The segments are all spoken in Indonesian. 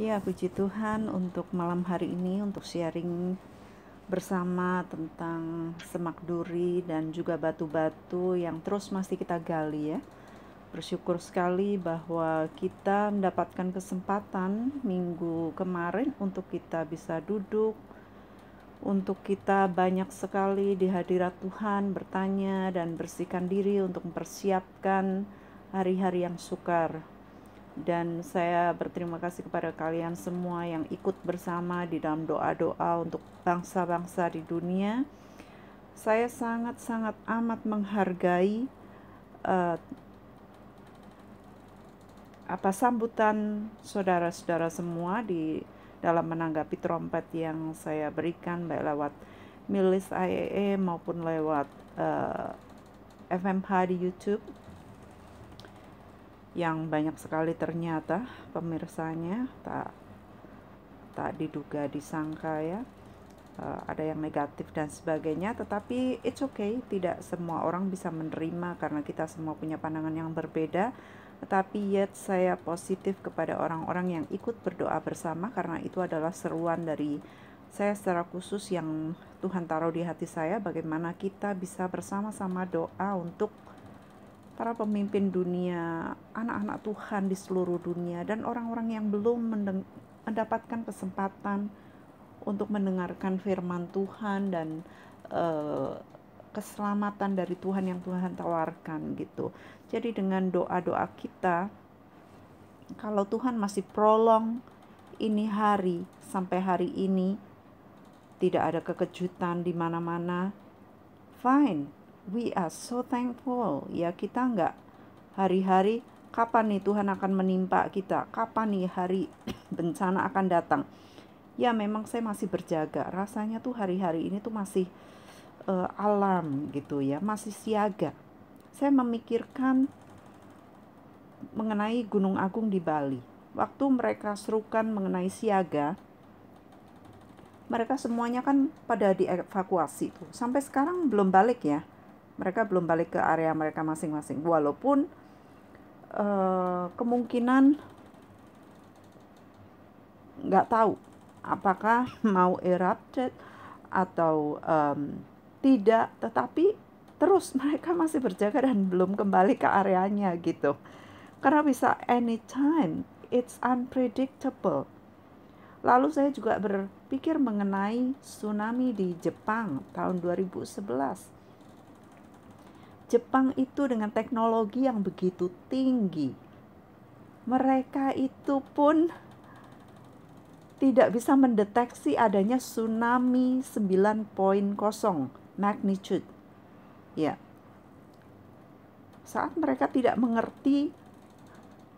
Ya, puji Tuhan untuk malam hari ini untuk sharing bersama tentang semak duri dan juga batu-batu yang terus masih kita gali ya. Bersyukur sekali bahwa kita mendapatkan kesempatan minggu kemarin untuk kita bisa duduk untuk kita banyak sekali di hadirat Tuhan bertanya dan bersihkan diri untuk mempersiapkan hari-hari yang sukar dan saya berterima kasih kepada kalian semua yang ikut bersama di dalam doa-doa untuk bangsa-bangsa di dunia. Saya sangat-sangat amat menghargai uh, apa sambutan saudara-saudara semua di dalam menanggapi trompet yang saya berikan baik lewat milis IEE e maupun lewat uh, eh, FMH di YouTube yang banyak sekali ternyata pemirsanya tak tak diduga disangka ya uh, ada yang negatif dan sebagainya tetapi it's okay tidak semua orang bisa menerima karena kita semua punya pandangan yang berbeda tetapi yet saya positif kepada orang-orang yang ikut berdoa bersama karena itu adalah seruan dari saya secara khusus yang Tuhan taruh di hati saya bagaimana kita bisa bersama-sama doa untuk para pemimpin dunia, anak-anak Tuhan di seluruh dunia, dan orang-orang yang belum mendapatkan kesempatan untuk mendengarkan firman Tuhan dan uh, keselamatan dari Tuhan yang Tuhan tawarkan gitu. Jadi dengan doa-doa kita, kalau Tuhan masih prolong ini hari sampai hari ini, tidak ada kekejutan di mana-mana, fine we are so thankful ya kita nggak hari-hari kapan nih Tuhan akan menimpa kita kapan nih hari bencana akan datang ya memang saya masih berjaga rasanya tuh hari-hari ini tuh masih uh, eh, alarm gitu ya masih siaga saya memikirkan mengenai Gunung Agung di Bali waktu mereka serukan mengenai siaga mereka semuanya kan pada dievakuasi tuh. Sampai sekarang belum balik ya mereka belum balik ke area mereka masing-masing walaupun uh, kemungkinan nggak tahu apakah mau erupted atau um, tidak tetapi terus mereka masih berjaga dan belum kembali ke areanya gitu karena bisa anytime it's unpredictable Lalu saya juga berpikir mengenai tsunami di Jepang tahun 2011 Jepang itu dengan teknologi yang begitu tinggi, mereka itu pun tidak bisa mendeteksi adanya tsunami 9.0 magnitude. Ya. Saat mereka tidak mengerti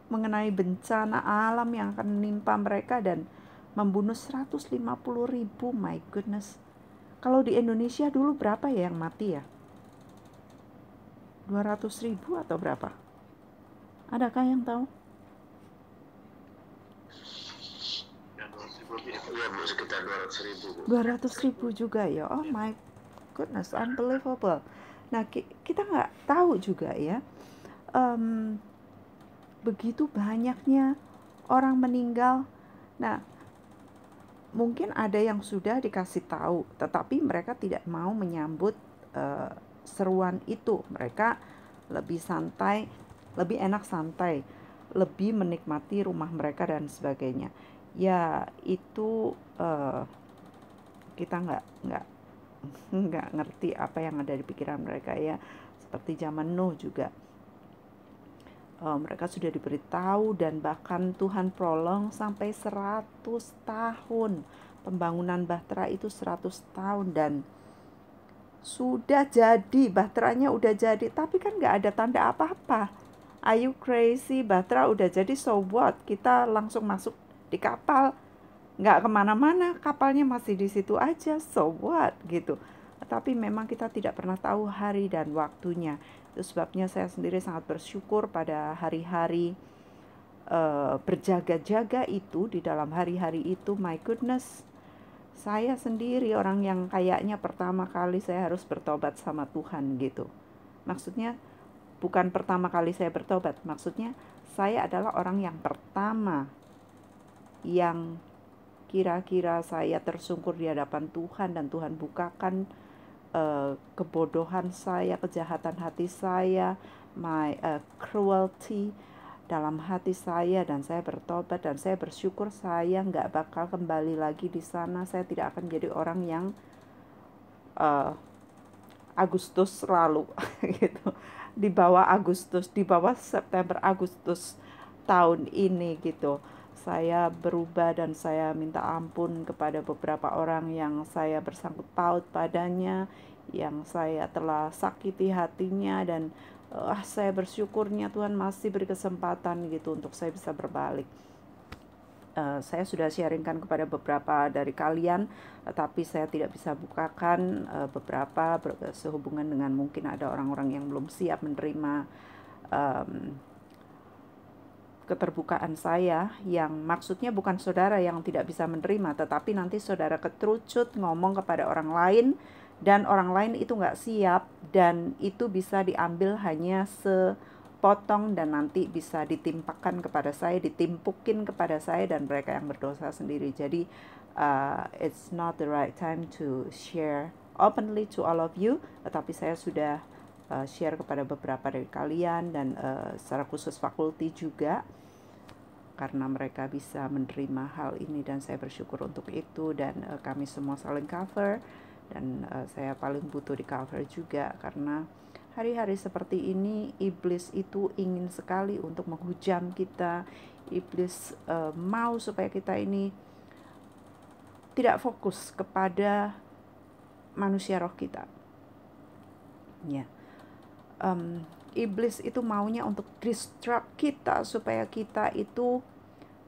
mengenai bencana alam yang akan menimpa mereka dan membunuh 150 ribu, my goodness. Kalau di Indonesia dulu berapa ya yang mati ya? 200 ribu atau berapa? Adakah yang tahu? sekitar 200 ribu. juga ya. Oh my goodness, unbelievable. Nah, kita nggak tahu juga ya. Um, begitu banyaknya orang meninggal. Nah, mungkin ada yang sudah dikasih tahu, tetapi mereka tidak mau menyambut uh, seruan itu. Mereka lebih santai, lebih enak santai, lebih menikmati rumah mereka dan sebagainya. Ya itu uh, kita nggak nggak nggak ngerti apa yang ada di pikiran mereka ya. Seperti zaman Nuh juga. Uh, mereka sudah diberitahu dan bahkan Tuhan prolong sampai 100 tahun. Pembangunan Bahtera itu 100 tahun dan sudah jadi, bahteranya udah jadi, tapi kan nggak ada tanda apa-apa. Are you crazy? Bahtera udah jadi, so what? Kita langsung masuk di kapal. Nggak kemana-mana, kapalnya masih di situ aja, so what? Gitu. Tapi memang kita tidak pernah tahu hari dan waktunya. Itu sebabnya saya sendiri sangat bersyukur pada hari-hari uh, berjaga-jaga itu, di dalam hari-hari itu, my goodness, saya sendiri orang yang kayaknya pertama kali saya harus bertobat sama Tuhan gitu. Maksudnya bukan pertama kali saya bertobat, maksudnya saya adalah orang yang pertama yang kira-kira saya tersungkur di hadapan Tuhan dan Tuhan bukakan uh, kebodohan saya, kejahatan hati saya, my uh, cruelty dalam hati saya dan saya bertobat dan saya bersyukur saya nggak bakal kembali lagi di sana saya tidak akan jadi orang yang uh, Agustus lalu gitu di bawah Agustus di bawah September Agustus tahun ini gitu saya berubah dan saya minta ampun kepada beberapa orang yang saya bersangkut paut padanya yang saya telah sakiti hatinya dan ah saya bersyukurnya Tuhan masih beri kesempatan gitu untuk saya bisa berbalik. Uh, saya sudah sharingkan kepada beberapa dari kalian, uh, tapi saya tidak bisa bukakan uh, beberapa sehubungan dengan mungkin ada orang-orang yang belum siap menerima um, keterbukaan saya yang maksudnya bukan saudara yang tidak bisa menerima, tetapi nanti saudara ketrucut ngomong kepada orang lain dan orang lain itu nggak siap dan itu bisa diambil hanya sepotong dan nanti bisa ditimpakan kepada saya, ditimpukin kepada saya dan mereka yang berdosa sendiri. Jadi uh, it's not the right time to share openly to all of you, tetapi saya sudah uh, share kepada beberapa dari kalian dan uh, secara khusus fakulti juga karena mereka bisa menerima hal ini dan saya bersyukur untuk itu dan uh, kami semua saling cover dan uh, saya paling butuh di cover juga karena hari-hari seperti ini iblis itu ingin sekali untuk menghujam kita iblis uh, mau supaya kita ini tidak fokus kepada manusia roh kita ya yeah. um, iblis itu maunya untuk distract kita supaya kita itu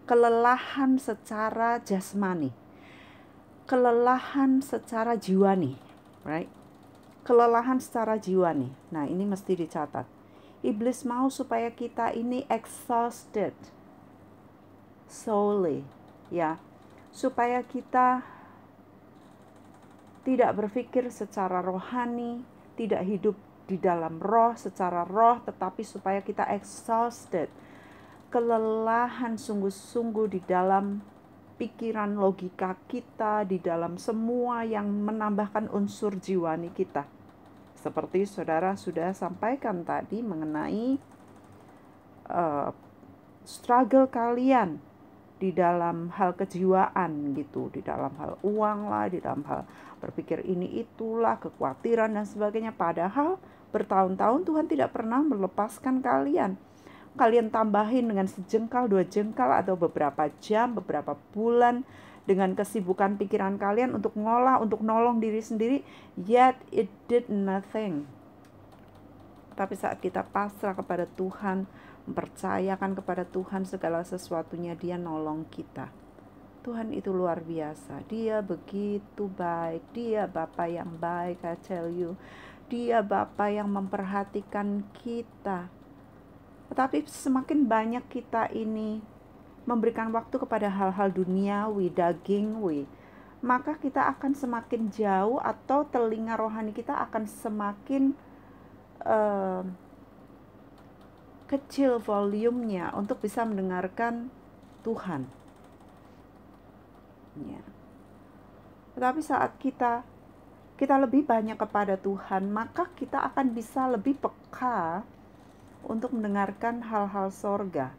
kelelahan secara jasmani kelelahan secara jiwa nih, right? Kelelahan secara jiwa nih. Nah, ini mesti dicatat. Iblis mau supaya kita ini exhausted solely, ya. Supaya kita tidak berpikir secara rohani, tidak hidup di dalam roh secara roh, tetapi supaya kita exhausted, kelelahan sungguh-sungguh di dalam pikiran logika kita, di dalam semua yang menambahkan unsur jiwani kita. Seperti saudara sudah sampaikan tadi mengenai uh, struggle kalian di dalam hal kejiwaan gitu, di dalam hal uang lah, di dalam hal berpikir ini itulah, kekhawatiran dan sebagainya. Padahal bertahun-tahun Tuhan tidak pernah melepaskan kalian kalian tambahin dengan sejengkal, dua jengkal, atau beberapa jam, beberapa bulan dengan kesibukan pikiran kalian untuk ngolah, untuk nolong diri sendiri, yet it did nothing. Tapi saat kita pasrah kepada Tuhan, mempercayakan kepada Tuhan segala sesuatunya, Dia nolong kita. Tuhan itu luar biasa. Dia begitu baik. Dia Bapak yang baik, I tell you. Dia Bapak yang memperhatikan kita tetapi semakin banyak kita ini memberikan waktu kepada hal-hal dunia, duniawi, dagingwi, maka kita akan semakin jauh atau telinga rohani kita akan semakin uh, kecil volumenya untuk bisa mendengarkan Tuhan. Ya. Tetapi saat kita kita lebih banyak kepada Tuhan, maka kita akan bisa lebih peka untuk mendengarkan hal-hal sorga.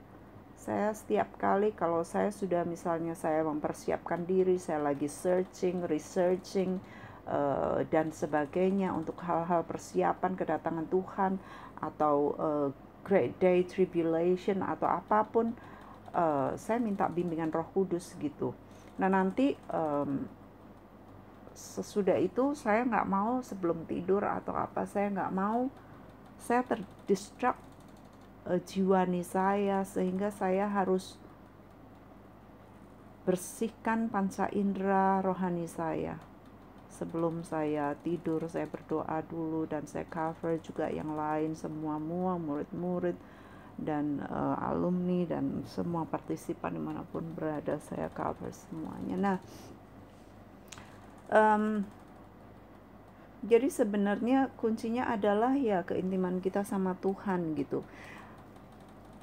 Saya setiap kali kalau saya sudah misalnya saya mempersiapkan diri, saya lagi searching, researching, uh, dan sebagainya untuk hal-hal persiapan kedatangan Tuhan atau uh, great day tribulation atau apapun, uh, saya minta bimbingan Roh Kudus gitu. Nah nanti um, sesudah itu saya nggak mau sebelum tidur atau apa saya nggak mau saya terdistract uh, eh, jiwani saya sehingga saya harus bersihkan panca indera rohani saya sebelum saya tidur saya berdoa dulu dan saya cover juga yang lain semua mua murid-murid dan uh, alumni dan semua partisipan dimanapun berada saya cover semuanya nah um, jadi sebenarnya kuncinya adalah ya keintiman kita sama Tuhan gitu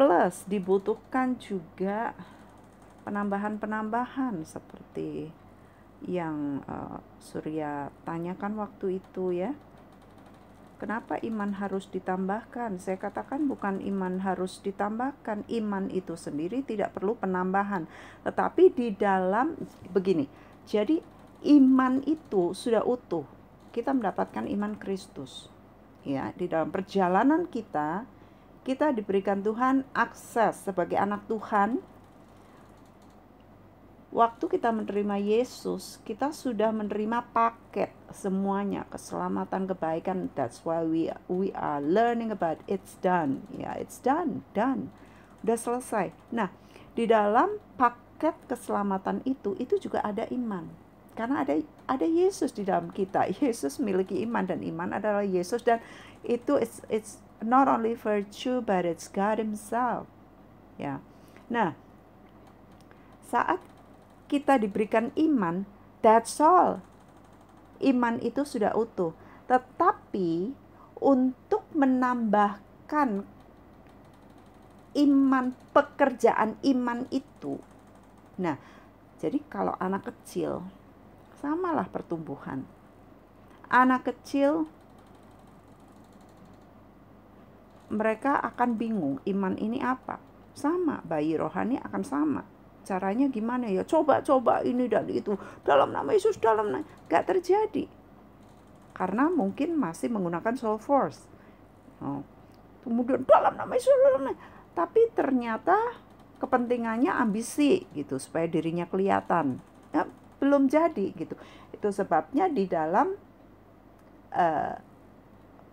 Plus dibutuhkan juga penambahan-penambahan seperti yang uh, Surya tanyakan waktu itu ya. Kenapa iman harus ditambahkan? Saya katakan bukan iman harus ditambahkan, iman itu sendiri tidak perlu penambahan. Tetapi di dalam begini. Jadi iman itu sudah utuh. Kita mendapatkan iman Kristus. Ya, di dalam perjalanan kita kita diberikan Tuhan akses sebagai anak Tuhan. Waktu kita menerima Yesus, kita sudah menerima paket semuanya, keselamatan, kebaikan. That's why we we are learning about it's done. Ya, yeah, it's done, done. Udah selesai. Nah, di dalam paket keselamatan itu itu juga ada iman. Karena ada ada Yesus di dalam kita. Yesus memiliki iman dan iman adalah Yesus dan itu it's it's not only virtue but it's God Himself. Ya. Nah, saat kita diberikan iman, that's all. Iman itu sudah utuh. Tetapi untuk menambahkan iman pekerjaan iman itu. Nah, jadi kalau anak kecil samalah pertumbuhan. Anak kecil mereka akan bingung iman ini apa. Sama, bayi rohani akan sama. Caranya gimana ya? Coba-coba ini dan itu. Dalam nama Yesus, dalam nama. Gak terjadi. Karena mungkin masih menggunakan soul force. Oh. Kemudian dalam nama Yesus, dalam nama. Tapi ternyata kepentingannya ambisi gitu supaya dirinya kelihatan ya, belum jadi gitu itu sebabnya di dalam uh,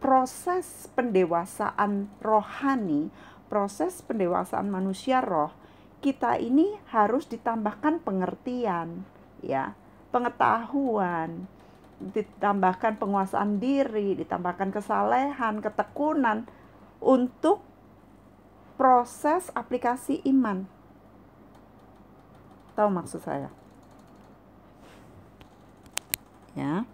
proses pendewasaan rohani, proses pendewasaan manusia roh, kita ini harus ditambahkan pengertian, ya, pengetahuan, ditambahkan penguasaan diri, ditambahkan kesalehan, ketekunan untuk proses aplikasi iman. Tahu maksud saya? Ya.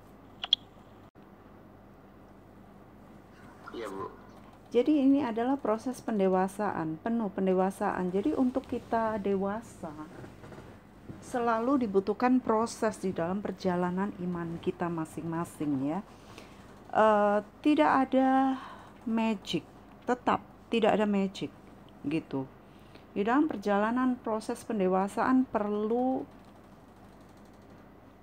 Jadi ini adalah proses pendewasaan, penuh pendewasaan. Jadi untuk kita dewasa selalu dibutuhkan proses di dalam perjalanan iman kita masing-masing ya. Uh, tidak ada magic, tetap tidak ada magic gitu. Di dalam perjalanan proses pendewasaan perlu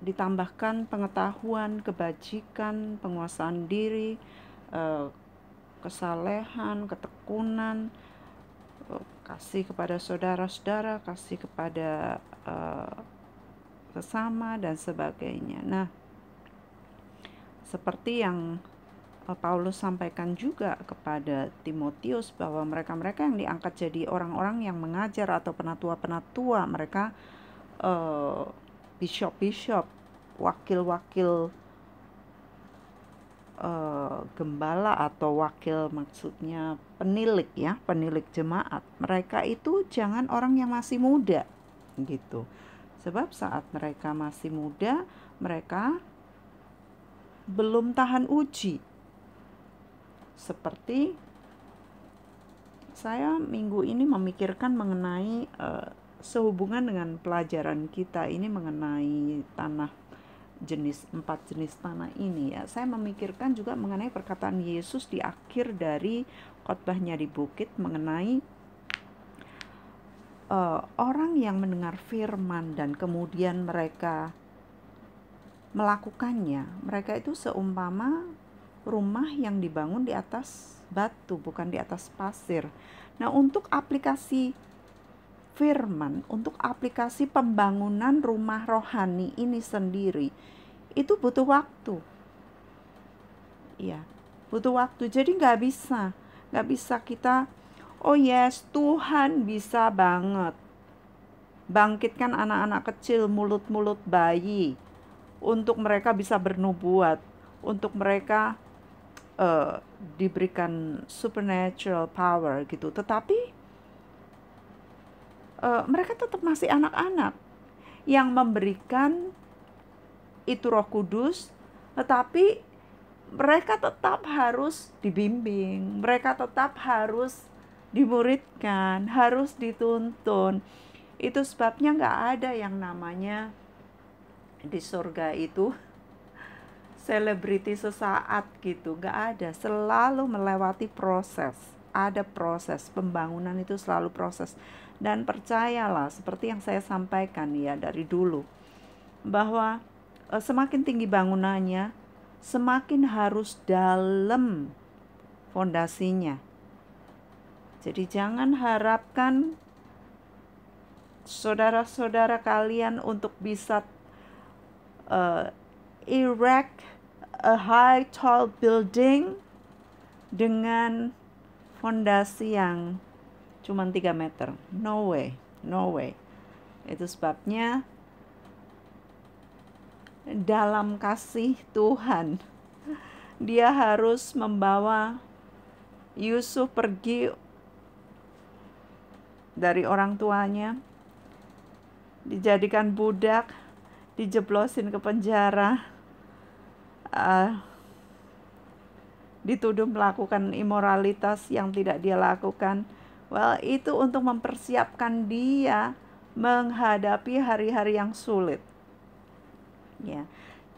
ditambahkan pengetahuan, kebajikan, penguasaan diri, eh, kesalehan, ketekunan, eh, kasih kepada saudara-saudara, kasih kepada uh, sesama dan sebagainya. Nah, seperti yang uh, Paulus sampaikan juga kepada Timotius bahwa mereka-mereka yang diangkat jadi orang-orang yang mengajar atau penatua-penatua, mereka bishop-bishop, wakil-wakil Eh, gembala atau wakil maksudnya penilik ya, penilik jemaat. Mereka itu jangan orang yang masih muda gitu. Sebab saat mereka masih muda, mereka belum tahan uji. Seperti saya minggu ini memikirkan mengenai uh, sehubungan dengan pelajaran kita ini mengenai tanah jenis empat jenis tanah ini ya. Saya memikirkan juga mengenai perkataan Yesus di akhir dari khotbahnya di bukit mengenai uh, orang yang mendengar firman dan kemudian mereka melakukannya. Mereka itu seumpama rumah yang dibangun di atas batu bukan di atas pasir. Nah, untuk aplikasi firman untuk aplikasi pembangunan rumah rohani ini sendiri itu butuh waktu ya butuh waktu jadi nggak bisa nggak bisa kita oh yes Tuhan bisa banget bangkitkan anak-anak kecil mulut-mulut bayi untuk mereka bisa bernubuat untuk mereka uh, diberikan supernatural power gitu tetapi uh, mereka tetap masih anak-anak yang memberikan itu Roh Kudus, tetapi mereka tetap harus dibimbing, mereka tetap harus dimuridkan, harus dituntun. Itu sebabnya nggak ada yang namanya di surga itu selebriti sesaat gitu, nggak ada. Selalu melewati proses, ada proses pembangunan itu selalu proses. Dan percayalah, seperti yang saya sampaikan ya dari dulu, bahwa e, semakin tinggi bangunannya, semakin harus dalam fondasinya. Jadi jangan harapkan saudara-saudara kalian untuk bisa e, erect a high tall building dengan fondasi yang cuman 3 meter no way no way itu sebabnya dalam kasih Tuhan dia harus membawa Yusuf pergi dari orang tuanya dijadikan budak dijeblosin ke penjara uh, dituduh melakukan imoralitas yang tidak dia lakukan Well, itu untuk mempersiapkan dia menghadapi hari-hari yang sulit. Ya.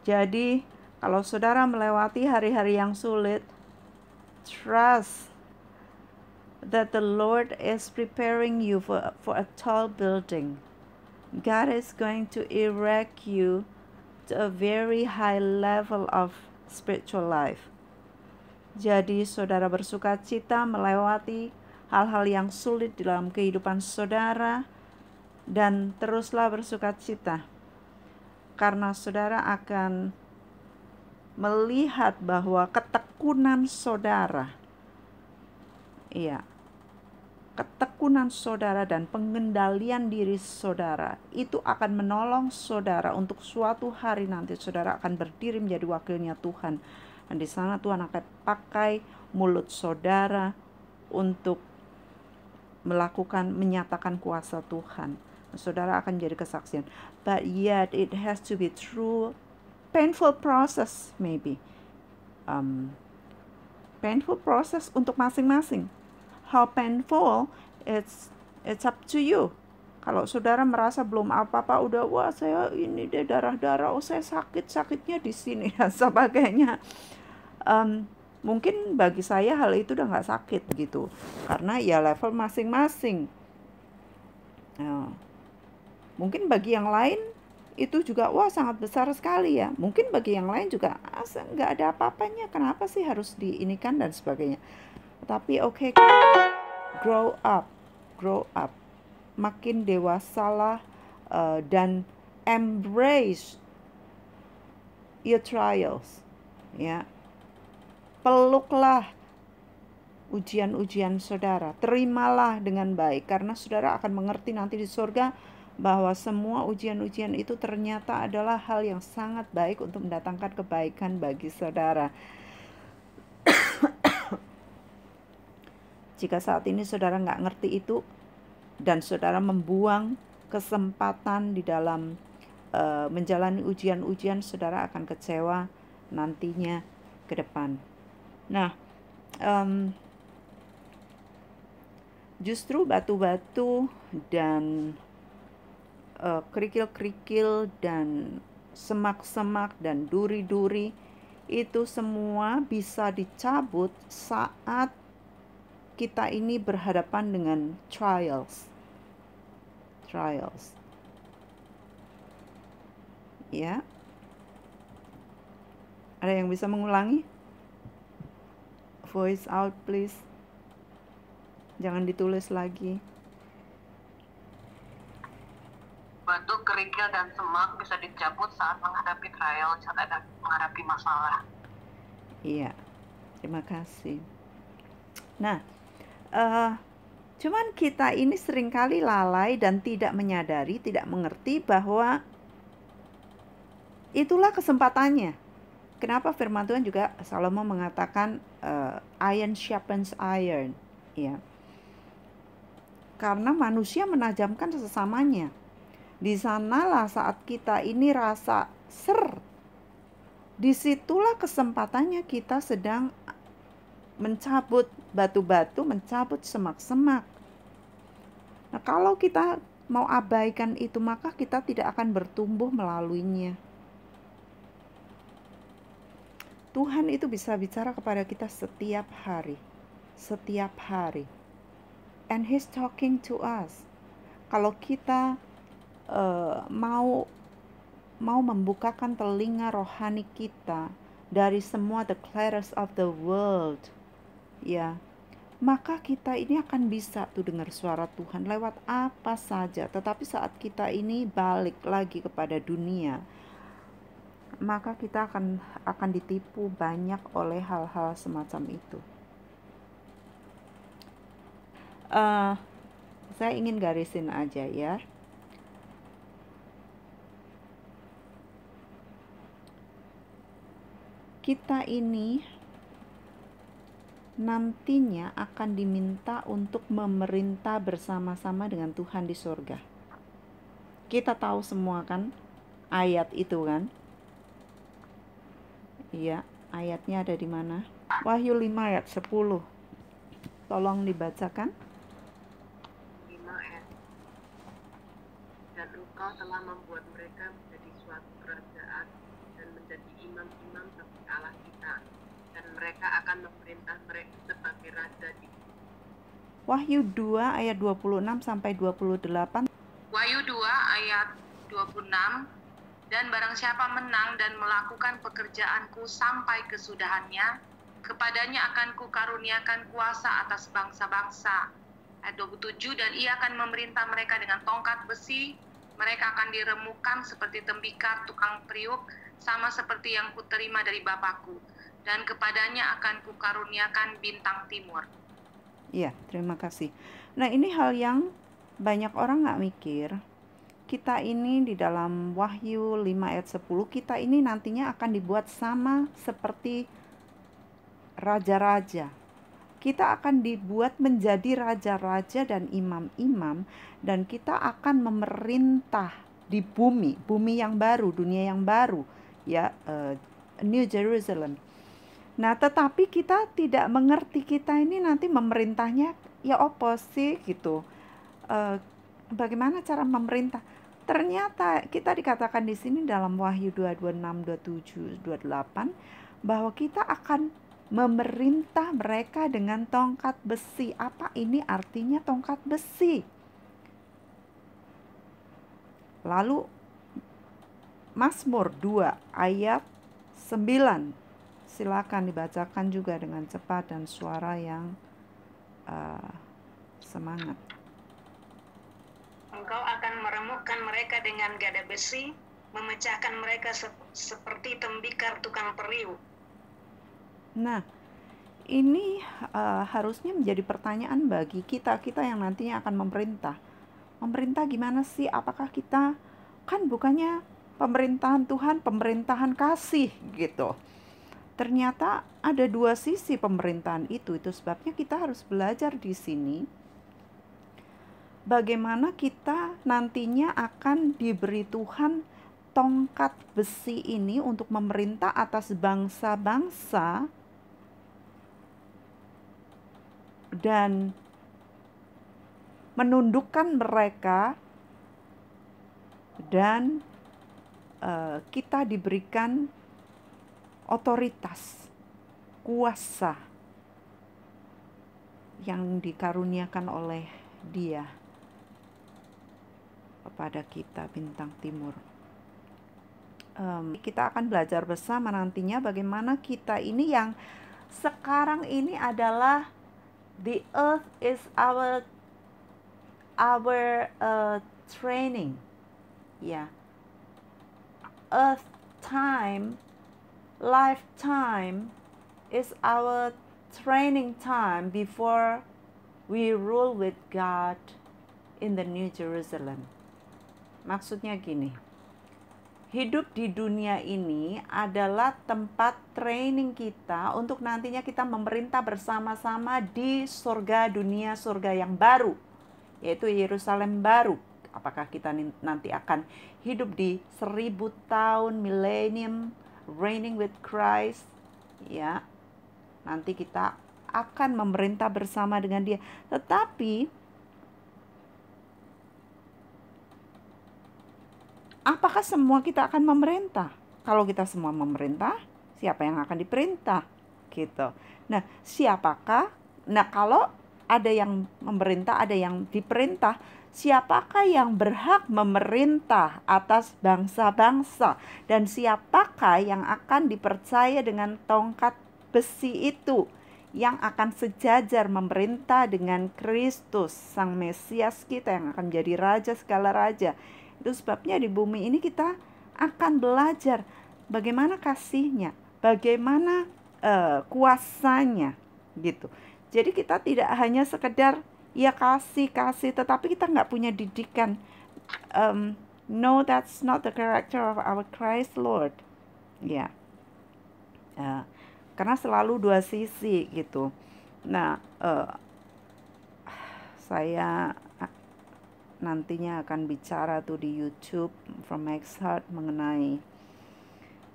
Jadi, kalau saudara melewati hari-hari yang sulit, trust that the Lord is preparing you for, for a tall building. God is going to erect you to a very high level of spiritual life. Jadi, saudara bersuka cita melewati hal-hal yang sulit di dalam kehidupan saudara, dan teruslah bersuka cita, karena saudara akan melihat bahwa ketekunan saudara, iya, ketekunan saudara dan pengendalian diri saudara itu akan menolong saudara untuk suatu hari nanti saudara akan berdiri menjadi wakilnya Tuhan. Dan di sana Tuhan akan pakai mulut saudara untuk melakukan menyatakan kuasa Tuhan. Saudara akan jadi kesaksian. But yet it has to be through painful process maybe. Um, painful process untuk masing-masing. How painful it's it's up to you. Kalau saudara merasa belum apa-apa, udah wah saya ini deh darah-darah, oh saya sakit sakitnya di sini dan sebagainya. Um, mungkin bagi saya hal itu udah nggak sakit gitu karena ya level masing-masing nah, mungkin bagi yang lain itu juga wah sangat besar sekali ya mungkin bagi yang lain juga ah, nggak ada apa-apanya kenapa sih harus diinikan dan sebagainya tapi oke okay, grow up grow up makin dewasalah uh, eh, dan embrace your trials ya peluklah ujian-ujian saudara. Terimalah dengan baik karena saudara akan mengerti nanti di surga bahwa semua ujian-ujian itu ternyata adalah hal yang sangat baik untuk mendatangkan kebaikan bagi saudara. Jika saat ini saudara nggak ngerti itu dan saudara membuang kesempatan di dalam uh, menjalani ujian-ujian, saudara akan kecewa nantinya ke depan. Nah, um, justru batu-batu dan kerikil kerikil-kerikil dan semak-semak dan duri-duri itu semua bisa dicabut saat kita ini berhadapan dengan trials. Trials. Ya. Ada yang bisa mengulangi? voice out please jangan ditulis lagi Batu kerikil dan semak bisa dicabut saat menghadapi trial saat menghadapi masalah iya terima kasih nah uh, Cuman kita ini seringkali lalai dan tidak menyadari, tidak mengerti bahwa itulah kesempatannya. Kenapa firman Tuhan juga Salomo mengatakan uh, iron sharpens iron ya karena manusia menajamkan sesamanya di sanalah saat kita ini rasa ser disitulah kesempatannya kita sedang mencabut batu-batu mencabut semak-semak nah kalau kita mau abaikan itu maka kita tidak akan bertumbuh melaluinya Tuhan itu bisa bicara kepada kita setiap hari, setiap hari. And He's talking to us. Kalau kita uh, mau mau membukakan telinga rohani kita dari semua the clearest of the world, ya, maka kita ini akan bisa tuh dengar suara Tuhan lewat apa saja. Tetapi saat kita ini balik lagi kepada dunia, maka kita akan akan ditipu banyak oleh hal-hal semacam itu. Uh, saya ingin garisin aja ya. Kita ini nantinya akan diminta untuk memerintah bersama-sama dengan Tuhan di surga. Kita tahu semua kan ayat itu kan? Iya, ayatnya ada di mana? Wahyu 5 ayat 10. Tolong dibacakan. 5 ayat. Dan engkau telah membuat mereka menjadi suatu Wahyu 2 ayat 26 sampai 28. Wahyu 2 ayat 26 dan barang siapa menang dan melakukan pekerjaanku sampai kesudahannya, kepadanya akan kukaruniakan kuasa atas bangsa-bangsa. Ayat 27, dan ia akan memerintah mereka dengan tongkat besi, mereka akan diremukan seperti tembikar tukang priuk sama seperti yang kuterima dari Bapakku. Dan kepadanya akan kukaruniakan bintang timur. Iya, terima kasih. Nah ini hal yang banyak orang nggak mikir kita ini di dalam Wahyu 5 ayat 10 kita ini nantinya akan dibuat sama seperti raja-raja. Kita akan dibuat menjadi raja-raja dan imam-imam dan kita akan memerintah di bumi, bumi yang baru, dunia yang baru, ya uh, New Jerusalem. Nah, tetapi kita tidak mengerti kita ini nanti memerintahnya ya opo sih gitu. Uh, bagaimana cara memerintah? Ternyata kita dikatakan di sini dalam Wahyu 226, 27, 28 bahwa kita akan memerintah mereka dengan tongkat besi. Apa ini artinya tongkat besi? Lalu Mazmur 2 ayat 9. Silakan dibacakan juga dengan cepat dan suara yang uh, semangat. Engkau akan meremukkan mereka dengan gada besi, memecahkan mereka sep seperti tembikar tukang periu. Nah, ini uh, harusnya menjadi pertanyaan bagi kita kita yang nantinya akan memerintah. Memerintah gimana sih? Apakah kita kan bukannya pemerintahan Tuhan, pemerintahan kasih gitu. Ternyata ada dua sisi pemerintahan itu. Itu sebabnya kita harus belajar di sini bagaimana kita nantinya akan diberi Tuhan tongkat besi ini untuk memerintah atas bangsa-bangsa dan menundukkan mereka dan uh, kita diberikan otoritas kuasa yang dikaruniakan oleh dia kepada kita bintang timur um, kita akan belajar bersama nantinya bagaimana kita ini yang sekarang ini adalah the earth is our our uh, training ya yeah. earth time lifetime is our training time before we rule with God in the New Jerusalem. Maksudnya gini. Hidup di dunia ini adalah tempat training kita untuk nantinya kita memerintah bersama-sama di surga dunia surga yang baru, yaitu Yerusalem baru. Apakah kita nanti akan hidup di seribu tahun milenium reigning with Christ? Ya, nanti kita akan memerintah bersama dengan Dia. Tetapi apakah semua kita akan memerintah? Kalau kita semua memerintah, siapa yang akan diperintah? Gitu. Nah, siapakah? Nah, kalau ada yang memerintah, ada yang diperintah, siapakah yang berhak memerintah atas bangsa-bangsa dan siapakah yang akan dipercaya dengan tongkat besi itu? yang akan sejajar memerintah dengan Kristus, Sang Mesias kita yang akan menjadi Raja segala Raja, itu sebabnya di bumi ini kita akan belajar bagaimana kasihnya, bagaimana uh, kuasanya gitu. Jadi kita tidak hanya sekedar ya kasih kasih, tetapi kita nggak punya didikan. Um, no, that's not the character of our Christ Lord. Ya, yeah. uh, karena selalu dua sisi gitu. Nah, uh, saya nantinya akan bicara tuh di YouTube from Max Heart mengenai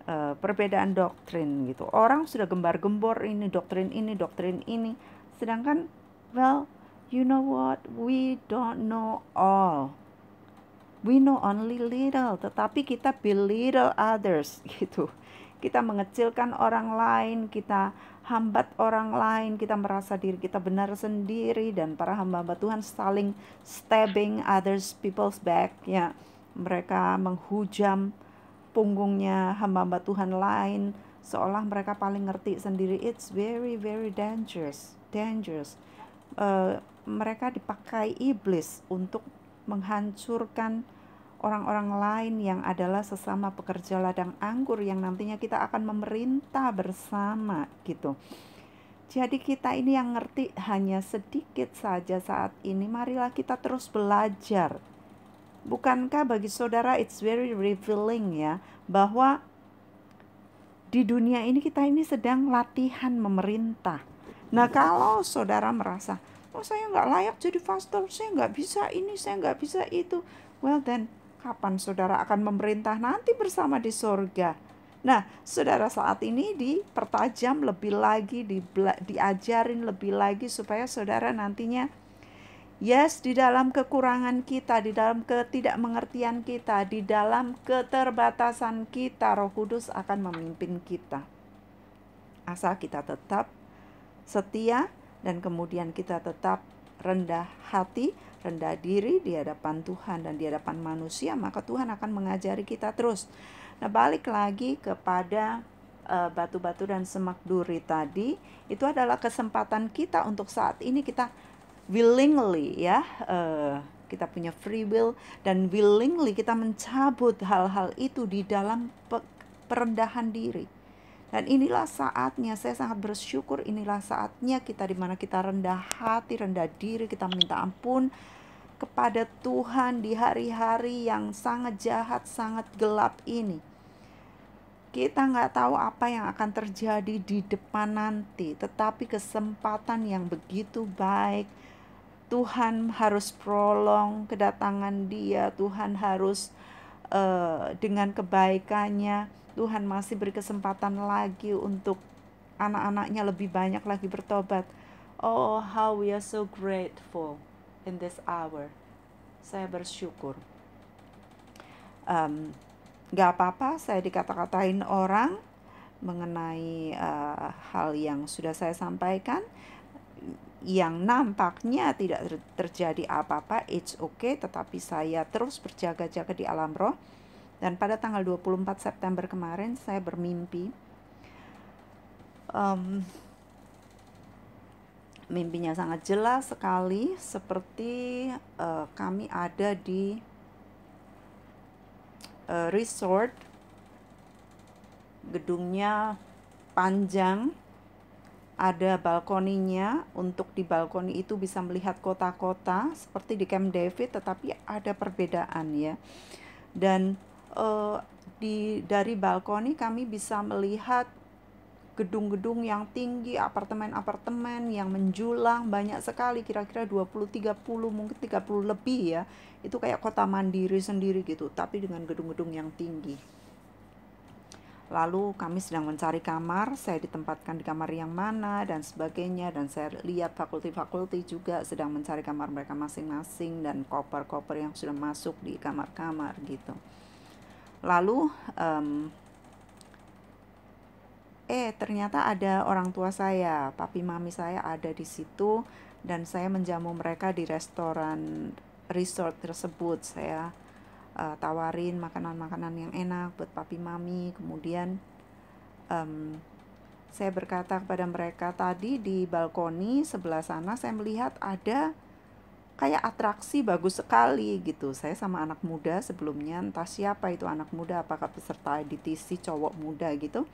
uh, perbedaan doktrin gitu. Orang sudah gembar-gembor ini doktrin ini, doktrin ini. Sedangkan well, you know what? We don't know all. We know only little, tetapi kita belittle others gitu kita mengecilkan orang lain, kita hambat orang lain, kita merasa diri kita benar sendiri dan para hamba-hamba Tuhan saling stabbing others people's back ya. Mereka menghujam punggungnya hamba-hamba Tuhan lain seolah mereka paling ngerti sendiri. It's very very dangerous, dangerous. Uh, mereka dipakai iblis untuk menghancurkan orang-orang lain yang adalah sesama pekerja ladang anggur yang nantinya kita akan memerintah bersama gitu. Jadi kita ini yang ngerti hanya sedikit saja saat ini. Marilah kita terus belajar. Bukankah bagi saudara it's very revealing ya bahwa di dunia ini kita ini sedang latihan memerintah. Nah kalau saudara merasa, oh saya nggak layak jadi pastor, saya nggak bisa ini, saya nggak bisa itu. Well then, kapan saudara akan memerintah nanti bersama di sorga. Nah, saudara saat ini dipertajam lebih lagi, di, diajarin lebih lagi supaya saudara nantinya Yes, di dalam kekurangan kita, di dalam ketidakmengertian kita, di dalam keterbatasan kita, Roh Kudus akan memimpin kita. Asal kita tetap setia dan kemudian kita tetap rendah hati rendah diri di hadapan Tuhan dan di hadapan manusia, maka Tuhan akan mengajari kita terus. Nah, balik lagi kepada eh, batu-batu dan semak duri tadi, itu adalah kesempatan kita untuk saat ini kita willingly ya uh, kita punya free will dan willingly kita mencabut hal-hal itu di dalam perendahan diri dan inilah saatnya, saya sangat bersyukur inilah saatnya kita dimana kita rendah hati, rendah diri, kita minta ampun kepada Tuhan di hari-hari yang sangat jahat, sangat gelap ini. Kita nggak tahu apa yang akan terjadi di depan nanti, tetapi kesempatan yang begitu baik, Tuhan harus prolong kedatangan dia, Tuhan harus uh, dengan kebaikannya Tuhan masih beri kesempatan lagi untuk anak-anaknya lebih banyak lagi bertobat. Oh, how we are so grateful in this hour. Saya bersyukur. Um, gak apa-apa saya dikata-katain orang mengenai uh, hal yang sudah saya sampaikan yang nampaknya tidak terjadi apa-apa, it's okay, tetapi saya terus berjaga-jaga di alam roh dan pada tanggal 24 September kemarin saya bermimpi. Um, mimpinya sangat jelas sekali seperti uh, kami ada di uh, resort gedungnya panjang ada balkoninya untuk di balkoni itu bisa melihat kota-kota seperti di Camp David tetapi ada perbedaan ya dan uh, di dari balkoni kami bisa melihat gedung-gedung yang tinggi, apartemen-apartemen yang menjulang banyak sekali kira-kira 20 30 mungkin 30 lebih ya. Itu kayak kota mandiri sendiri gitu, tapi dengan gedung-gedung yang tinggi. Lalu kami sedang mencari kamar, saya ditempatkan di kamar yang mana dan sebagainya dan saya lihat fakulti-fakulti juga sedang mencari kamar mereka masing-masing dan koper-koper yang sudah masuk di kamar-kamar gitu lalu um, eh ternyata ada orang tua saya papi mami saya ada di situ dan saya menjamu mereka di restoran resort tersebut saya uh, tawarin makanan-makanan yang enak buat papi mami kemudian um, saya berkata kepada mereka tadi di balkoni sebelah sana saya melihat ada kayak atraksi bagus sekali gitu. Saya sama anak muda sebelumnya entah siapa itu anak muda apakah peserta editisi cowok muda gitu.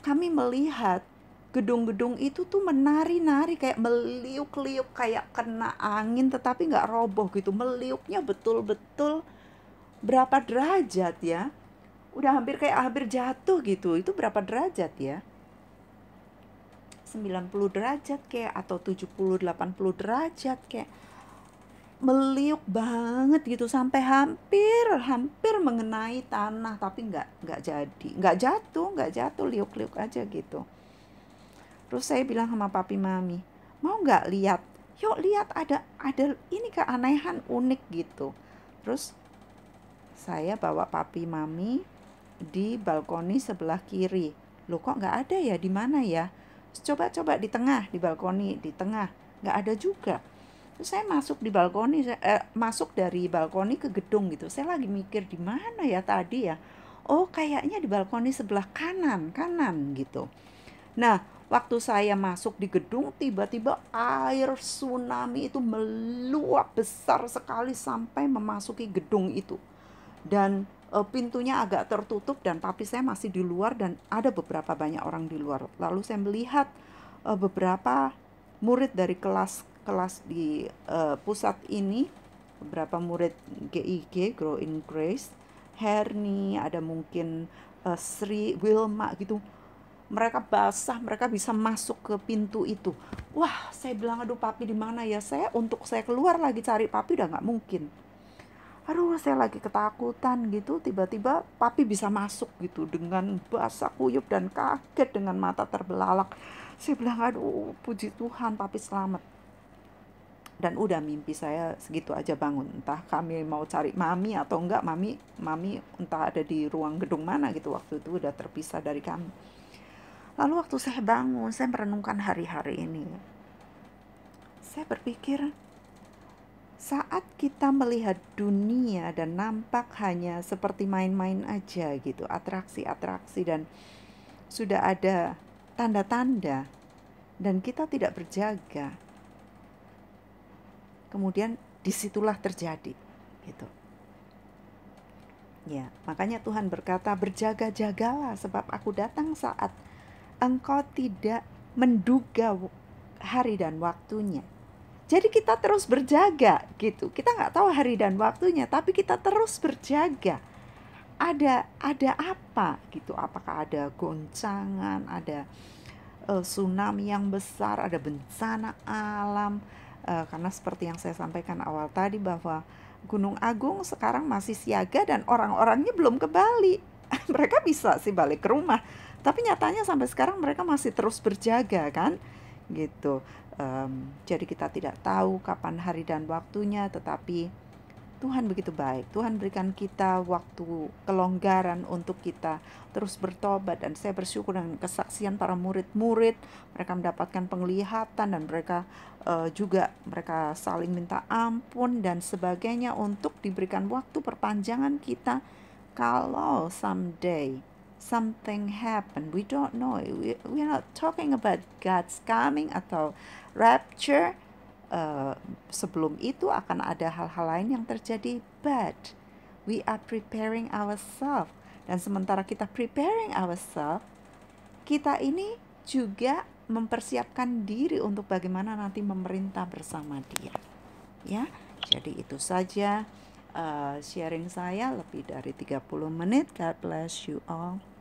Kami melihat gedung-gedung itu tuh menari-nari kayak meliuk-liuk kayak kena angin tetapi nggak roboh gitu meliuknya betul-betul berapa derajat ya udah hampir kayak hampir jatuh gitu itu berapa derajat ya 90 derajat kayak atau 70 80 derajat kayak meliuk banget gitu sampai hampir hampir mengenai tanah tapi nggak nggak jadi nggak jatuh nggak jatuh liuk-liuk aja gitu terus saya bilang sama papi mami mau nggak lihat yuk lihat ada ada ini keanehan unik gitu terus saya bawa papi mami di balkoni sebelah kiri lo kok nggak ada ya di mana ya coba-coba di tengah di balkoni di tengah nggak ada juga terus saya masuk di balkoni saya, eh, masuk dari balkoni ke gedung gitu saya lagi mikir di mana ya tadi ya oh kayaknya di balkoni sebelah kanan kanan gitu nah waktu saya masuk di gedung tiba-tiba air tsunami itu meluap besar sekali sampai memasuki gedung itu dan uh, pintunya agak tertutup dan papi saya masih di luar dan ada beberapa banyak orang di luar. Lalu saya melihat uh, beberapa murid dari kelas kelas di uh, pusat ini beberapa murid GIG Grow in Grace, Herni, ada mungkin uh, Sri Wilma gitu. Mereka basah, mereka bisa masuk ke pintu itu. Wah, saya bilang aduh papi di mana ya? Saya untuk saya keluar lagi cari papi udah nggak mungkin aduh saya lagi ketakutan gitu tiba-tiba papi bisa masuk gitu dengan basah kuyup dan kaget dengan mata terbelalak saya bilang aduh puji Tuhan papi selamat dan udah mimpi saya segitu aja bangun entah kami mau cari mami atau enggak mami mami entah ada di ruang gedung mana gitu waktu itu udah terpisah dari kami lalu waktu saya bangun saya merenungkan hari-hari ini saya berpikir saat kita melihat dunia dan nampak hanya seperti main-main aja gitu, atraksi-atraksi dan sudah ada tanda-tanda dan kita tidak berjaga. Kemudian disitulah terjadi gitu. Ya, makanya Tuhan berkata berjaga-jagalah sebab aku datang saat engkau tidak menduga hari dan waktunya. Jadi kita terus berjaga gitu. Kita nggak tahu hari dan waktunya, tapi kita terus berjaga. Ada ada apa gitu? Apakah ada goncangan, ada uh, tsunami yang besar, ada bencana alam? Uh, karena seperti yang saya sampaikan awal tadi bahwa Gunung Agung sekarang masih siaga dan orang-orangnya belum ke Bali. mereka bisa sih balik ke rumah, tapi nyatanya sampai sekarang mereka masih terus berjaga kan? gitu. Um, jadi kita tidak tahu kapan hari dan waktunya, tetapi Tuhan begitu baik. Tuhan berikan kita waktu kelonggaran untuk kita terus bertobat dan saya bersyukur dengan kesaksian para murid-murid. Mereka mendapatkan penglihatan dan mereka uh, juga mereka saling minta ampun dan sebagainya untuk diberikan waktu perpanjangan kita kalau someday something happened. We don't know. We, we're not talking about God's coming atau rapture. Uh, sebelum itu akan ada hal-hal lain yang terjadi, but we are preparing ourselves. Dan sementara kita preparing ourselves, kita ini juga mempersiapkan diri untuk bagaimana nanti memerintah bersama Dia. Ya, jadi itu saja uh, sharing saya lebih dari 30 menit. God bless you all.